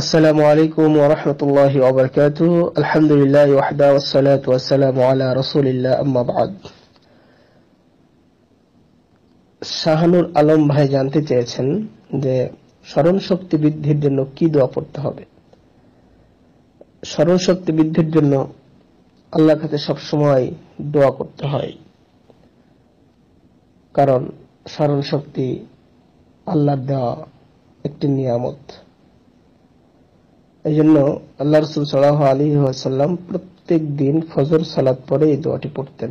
আসসালামু আলাইকুম ওরহমতুল্লাহ ওবরকাত আলহামদুলিল্লাহ ওয়াহদা ওসালাত ওয়াসালাম আলা রসুলিল্লাহ আম্মাবাদ শাহানুর আলম ভাই জানতে চেয়েছেন যে স্মরণ শক্তি বৃদ্ধির জন্য কি দোয়া পড়তে হবে স্মরণ শক্তি বৃদ্ধির জন্য আল্লাহর কাছে সবসময় দোয়া করতে হয় কারণ স্মরণ শক্তি আল্লাহর দেওয়া একটি নিয়ামত এই জন্য আল্লাহ রসুল সাল্লাহ আলী আসাল্লাম প্রত্যেক দিন ফজর সালাদ পরে এই দোয়াটি পড়তেন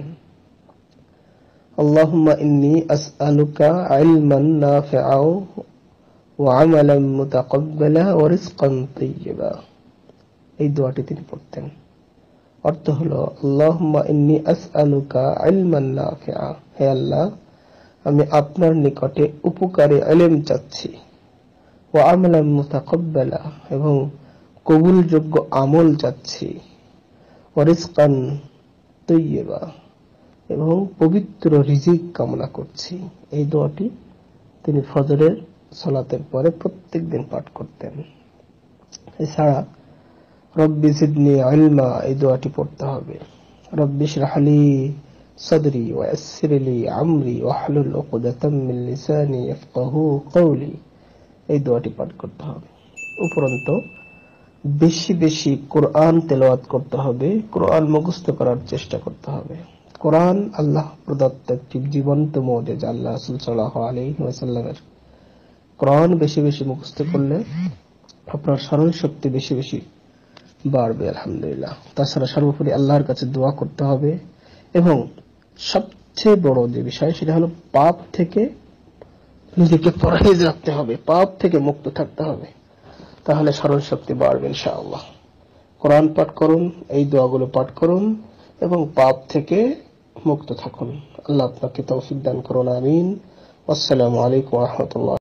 আল্লাহুম্মা ইন্নি আসআলুকা ইলমান নাফিআ ওয়া মুতাকাব্বালা ওয়া রিজকান তাইয়্যিবা এই দোয়াটি তিনি পড়তেন অর্থ হলো আল্লাহুম্মা ইন্নি আসআলুকা ইলমান নাফিআ হে আল্লাহ আমি আপনার নিকটে উপকারী ইলম চাচ্ছি ওয়া আমালান মুতাকাব্বালা এবং কবুলযোগ্য আমল চাচ্ছি অরিস্কান তৈবা এবং পবিত্র রিজিক কামনা করছি এই দোয়াটি তিনি ফজরের সলাতের পরে প্রত্যেক দিন পাঠ করতেন এছাড়া রব্বি সিদনি আলমা এই দোয়াটি পড়তে হবে রব্বি শরাহলি সদরি ওয়াসিরলি আমরি ওয়াহলুল উকদাতাম মিন লিসানি এই দোয়াটি পাঠ করতে হবে উপরন্ত বেশি বেশি কোরআন তেলোয়াত করতে হবে কোরআন মুখস্থ করার চেষ্টা করতে হবে কোরআন আল্লাহ প্রদত্ত একটি জীবন্ত মৌজেজ আল্লাহ রসুল সাল্লাহ আলী কোরআন বেশি বেশি মুখস্থ করলে আপনার স্মরণ শক্তি বেশি বেশি বাড়বে আলহামদুলিল্লাহ তাছাড়া সর্বোপরি আল্লাহর কাছে দোয়া করতে হবে এবং সবচেয়ে বড় যে বিষয় সেটা হলো পাপ থেকে নিজেকে পরাহিজ রাখতে হবে পাপ থেকে মুক্ত থাকতে হবে তাহলে স্মরণ শক্তি বাড়বে ইনশাআল্লাহ কোরআন পাঠ করুন এই দোয়াগুলো পাঠ করুন এবং পাপ থেকে মুক্ত থাকুন আল্লাহ আপনাকে তৌফিক দান করুন আমিন আসসালামু আলাইকুম রহমতুল্লাহ